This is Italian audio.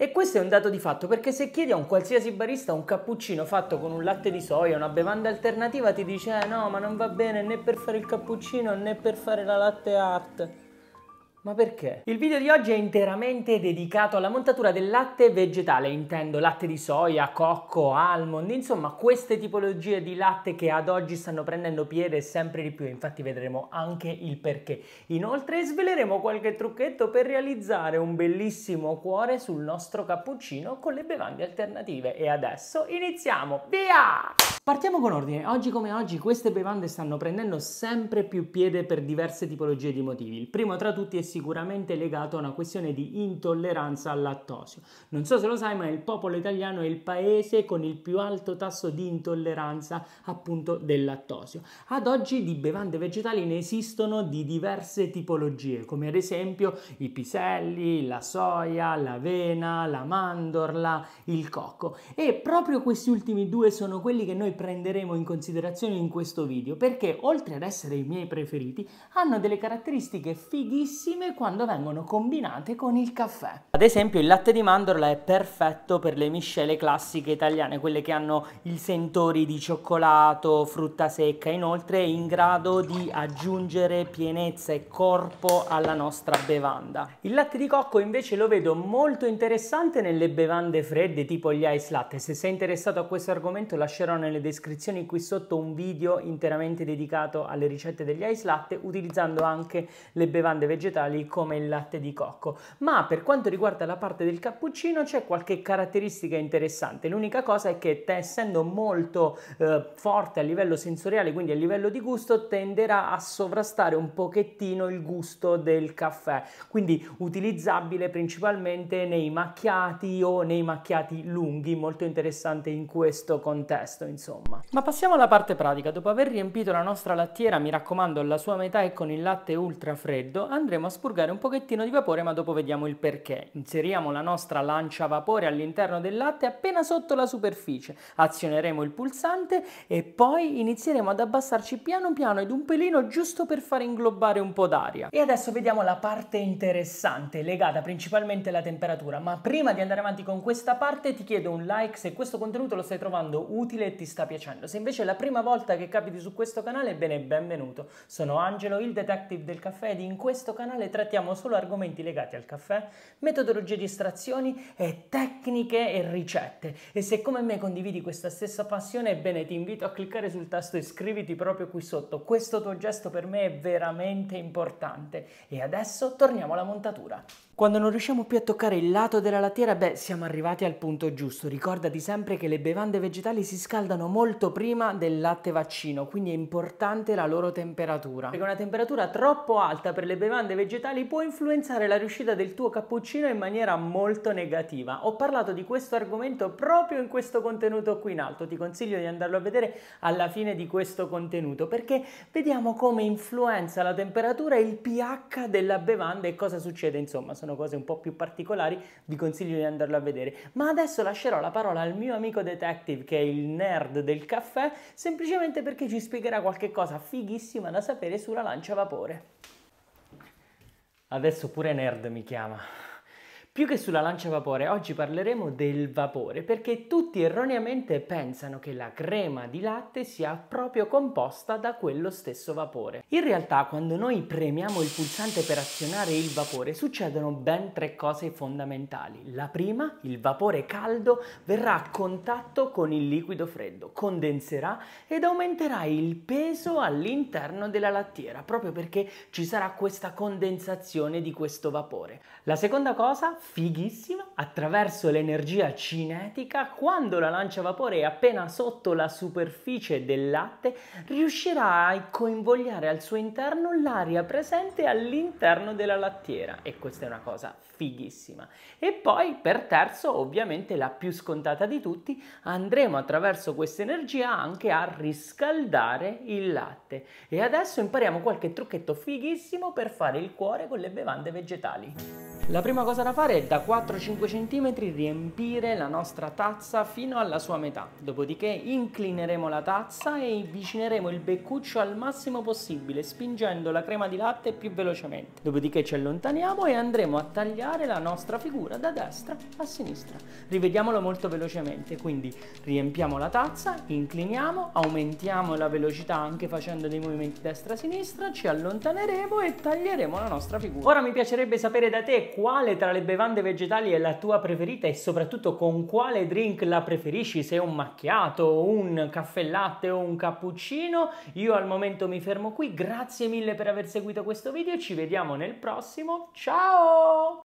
E questo è un dato di fatto, perché se chiedi a un qualsiasi barista un cappuccino fatto con un latte di soia, una bevanda alternativa, ti dice eh no, ma non va bene né per fare il cappuccino né per fare la latte art. Ma perché? Il video di oggi è interamente dedicato alla montatura del latte vegetale, intendo latte di soia, cocco, almond, insomma queste tipologie di latte che ad oggi stanno prendendo piede sempre di più, infatti vedremo anche il perché. Inoltre sveleremo qualche trucchetto per realizzare un bellissimo cuore sul nostro cappuccino con le bevande alternative e adesso iniziamo, via! Partiamo con ordine, oggi come oggi queste bevande stanno prendendo sempre più piede per diverse tipologie di motivi, il primo tra tutti è sicuramente legato a una questione di intolleranza al lattosio. Non so se lo sai, ma il popolo italiano è il paese con il più alto tasso di intolleranza appunto del lattosio. Ad oggi di bevande vegetali ne esistono di diverse tipologie, come ad esempio i piselli, la soia, l'avena, la mandorla, il cocco. E proprio questi ultimi due sono quelli che noi prenderemo in considerazione in questo video, perché oltre ad essere i miei preferiti, hanno delle caratteristiche fighissime buonissime quando vengono combinate con il caffè. Ad esempio il latte di mandorla è perfetto per le miscele classiche italiane, quelle che hanno i sentori di cioccolato, frutta secca, inoltre è in grado di aggiungere pienezza e corpo alla nostra bevanda. Il latte di cocco invece lo vedo molto interessante nelle bevande fredde tipo gli ice latte, se sei interessato a questo argomento lascerò nelle descrizioni qui sotto un video interamente dedicato alle ricette degli ice latte utilizzando anche le bevande vegetali naturali come il latte di cocco, ma per quanto riguarda la parte del cappuccino c'è qualche caratteristica interessante. L'unica cosa è che essendo molto eh, forte a livello sensoriale, quindi a livello di gusto, tenderà a sovrastare un pochettino il gusto del caffè, quindi utilizzabile principalmente nei macchiati o nei macchiati lunghi, molto interessante in questo contesto, insomma. Ma passiamo alla parte pratica. Dopo aver riempito la nostra lattiera, mi raccomando, la sua metà è con il latte ultra freddo, andremo a spurgare un pochettino di vapore ma dopo vediamo il perché. Inseriamo la nostra lancia vapore all'interno del latte appena sotto la superficie, azioneremo il pulsante e poi inizieremo ad abbassarci piano piano ed un pelino giusto per far inglobare un po' d'aria. E adesso vediamo la parte interessante legata principalmente alla temperatura ma prima di andare avanti con questa parte ti chiedo un like se questo contenuto lo stai trovando utile e ti sta piacendo. Se invece è la prima volta che capiti su questo canale bene benvenuto. Sono Angelo il detective del caffè ed in questo canale trattiamo solo argomenti legati al caffè, metodologie di estrazioni e tecniche e ricette. E se come me condividi questa stessa passione, ebbene ti invito a cliccare sul tasto iscriviti proprio qui sotto. Questo tuo gesto per me è veramente importante. E adesso torniamo alla montatura. Quando non riusciamo più a toccare il lato della lattiera, beh, siamo arrivati al punto giusto. Ricordati sempre che le bevande vegetali si scaldano molto prima del latte vaccino, quindi è importante la loro temperatura. Perché una temperatura troppo alta per le bevande vegetali digitali può influenzare la riuscita del tuo cappuccino in maniera molto negativa. Ho parlato di questo argomento proprio in questo contenuto qui in alto, ti consiglio di andarlo a vedere alla fine di questo contenuto perché vediamo come influenza la temperatura e il pH della bevanda e cosa succede, insomma sono cose un po' più particolari, vi consiglio di andarlo a vedere. Ma adesso lascerò la parola al mio amico detective che è il nerd del caffè, semplicemente perché ci spiegherà qualche cosa fighissima da sapere sulla lancia vapore. Adesso pure nerd mi chiama. Più che sulla lancia vapore, oggi parleremo del vapore perché tutti erroneamente pensano che la crema di latte sia proprio composta da quello stesso vapore. In realtà, quando noi premiamo il pulsante per azionare il vapore, succedono ben tre cose fondamentali. La prima, il vapore caldo verrà a contatto con il liquido freddo, condenserà ed aumenterà il peso all'interno della lattiera, proprio perché ci sarà questa condensazione di questo vapore. La seconda cosa, fighissima attraverso l'energia cinetica quando la lancia a vapore è appena sotto la superficie del latte riuscirà a coinvolgere al suo interno l'aria presente all'interno della lattiera e questa è una cosa fighissima e poi per terzo ovviamente la più scontata di tutti andremo attraverso questa energia anche a riscaldare il latte e adesso impariamo qualche trucchetto fighissimo per fare il cuore con le bevande vegetali la prima cosa da fare è da 4-5 cm riempire la nostra tazza fino alla sua metà, dopodiché inclineremo la tazza e avvicineremo il beccuccio al massimo possibile spingendo la crema di latte più velocemente. Dopodiché ci allontaniamo e andremo a tagliare la nostra figura da destra a sinistra. Rivediamolo molto velocemente, quindi riempiamo la tazza, incliniamo, aumentiamo la velocità anche facendo dei movimenti destra-sinistra, ci allontaneremo e taglieremo la nostra figura. Ora mi piacerebbe sapere da te quale tra le bevande vegetali è la tua preferita e soprattutto con quale drink la preferisci, se un macchiato, un caffè latte o un cappuccino. Io al momento mi fermo qui, grazie mille per aver seguito questo video ci vediamo nel prossimo. Ciao!